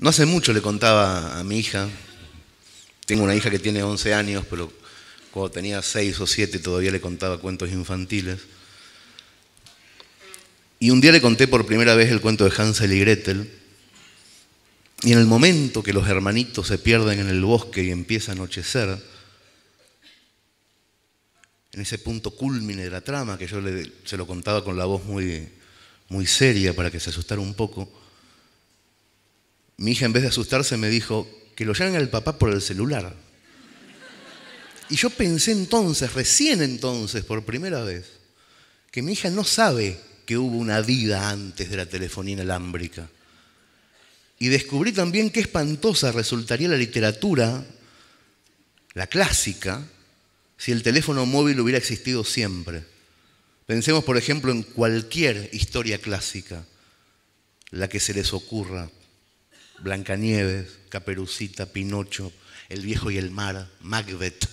No hace mucho le contaba a mi hija, tengo una hija que tiene 11 años, pero cuando tenía 6 o 7 todavía le contaba cuentos infantiles. Y un día le conté por primera vez el cuento de Hansel y Gretel. Y en el momento que los hermanitos se pierden en el bosque y empieza a anochecer, en ese punto cúlmine de la trama, que yo le, se lo contaba con la voz muy, muy seria para que se asustara un poco, mi hija en vez de asustarse me dijo que lo llamen al papá por el celular. Y yo pensé entonces, recién entonces, por primera vez, que mi hija no sabe que hubo una vida antes de la telefonía inalámbrica. Y descubrí también qué espantosa resultaría la literatura, la clásica, si el teléfono móvil hubiera existido siempre. Pensemos, por ejemplo, en cualquier historia clásica, la que se les ocurra, Blancanieves, Caperucita, Pinocho, El Viejo y el Mar, Macbeth,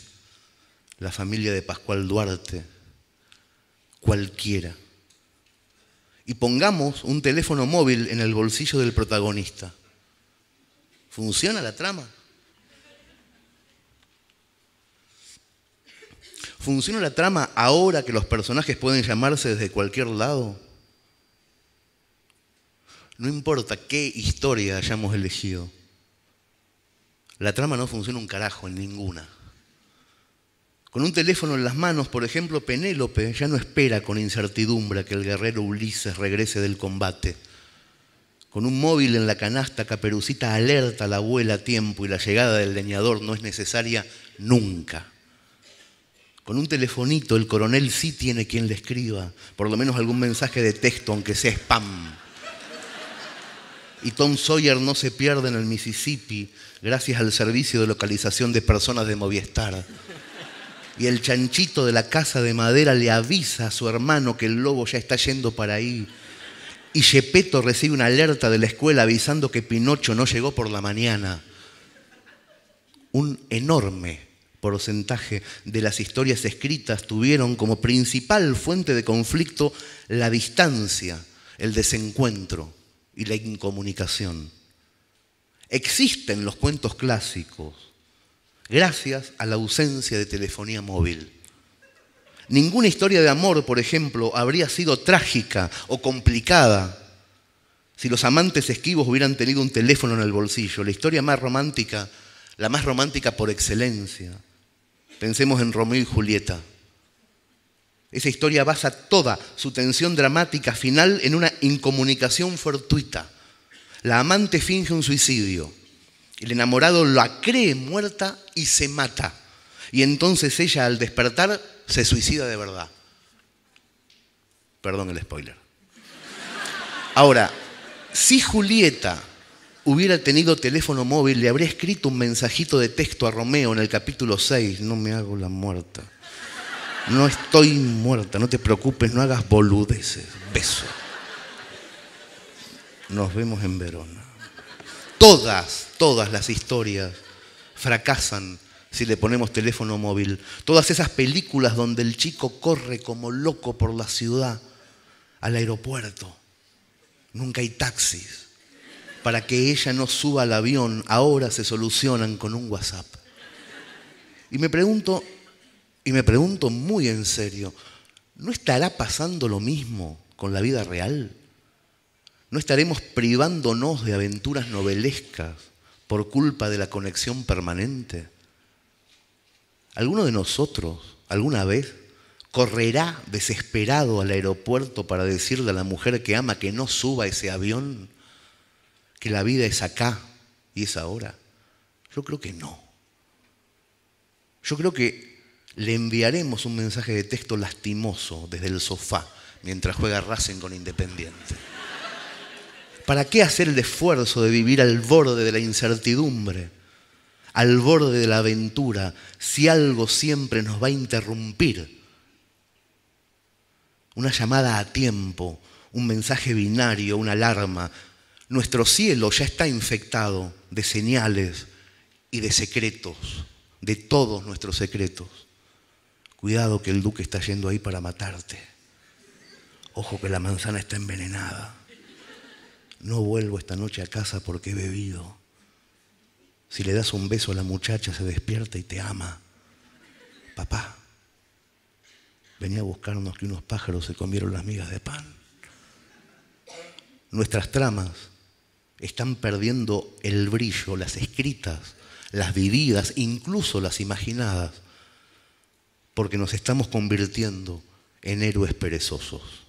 la familia de Pascual Duarte, cualquiera. Y pongamos un teléfono móvil en el bolsillo del protagonista. ¿Funciona la trama? ¿Funciona la trama ahora que los personajes pueden llamarse desde cualquier lado? No importa qué historia hayamos elegido. La trama no funciona un carajo en ninguna. Con un teléfono en las manos, por ejemplo, Penélope ya no espera con incertidumbre que el guerrero Ulises regrese del combate. Con un móvil en la canasta, Caperucita alerta a la abuela a tiempo y la llegada del leñador no es necesaria nunca. Con un telefonito, el coronel sí tiene quien le escriba, por lo menos algún mensaje de texto, aunque sea spam y Tom Sawyer no se pierde en el Mississippi gracias al servicio de localización de personas de Movistar. Y el chanchito de la casa de madera le avisa a su hermano que el lobo ya está yendo para ahí. Y Gepetto recibe una alerta de la escuela avisando que Pinocho no llegó por la mañana. Un enorme porcentaje de las historias escritas tuvieron como principal fuente de conflicto la distancia, el desencuentro y la incomunicación. Existen los cuentos clásicos gracias a la ausencia de telefonía móvil. Ninguna historia de amor, por ejemplo, habría sido trágica o complicada si los amantes esquivos hubieran tenido un teléfono en el bolsillo. La historia más romántica, la más romántica por excelencia. Pensemos en Romeo y Julieta. Esa historia basa toda su tensión dramática final en una incomunicación fortuita. La amante finge un suicidio. El enamorado la cree muerta y se mata. Y entonces ella al despertar se suicida de verdad. Perdón el spoiler. Ahora, si Julieta hubiera tenido teléfono móvil, le habría escrito un mensajito de texto a Romeo en el capítulo 6. No me hago la muerta. No estoy muerta, no te preocupes, no hagas boludeces. Beso. Nos vemos en Verona. Todas, todas las historias fracasan si le ponemos teléfono móvil. Todas esas películas donde el chico corre como loco por la ciudad al aeropuerto. Nunca hay taxis. Para que ella no suba al avión, ahora se solucionan con un WhatsApp. Y me pregunto, y me pregunto muy en serio, ¿no estará pasando lo mismo con la vida real? ¿No estaremos privándonos de aventuras novelescas por culpa de la conexión permanente? ¿Alguno de nosotros alguna vez correrá desesperado al aeropuerto para decirle a la mujer que ama que no suba ese avión, que la vida es acá y es ahora? Yo creo que no. Yo creo que le enviaremos un mensaje de texto lastimoso desde el sofá mientras juega Racing con Independiente. ¿Para qué hacer el esfuerzo de vivir al borde de la incertidumbre, al borde de la aventura, si algo siempre nos va a interrumpir? Una llamada a tiempo, un mensaje binario, una alarma. Nuestro cielo ya está infectado de señales y de secretos, de todos nuestros secretos cuidado que el duque está yendo ahí para matarte. Ojo que la manzana está envenenada. No vuelvo esta noche a casa porque he bebido. Si le das un beso a la muchacha, se despierta y te ama. Papá, venía a buscarnos que unos pájaros se comieron las migas de pan. Nuestras tramas están perdiendo el brillo, las escritas, las vividas, incluso las imaginadas porque nos estamos convirtiendo en héroes perezosos.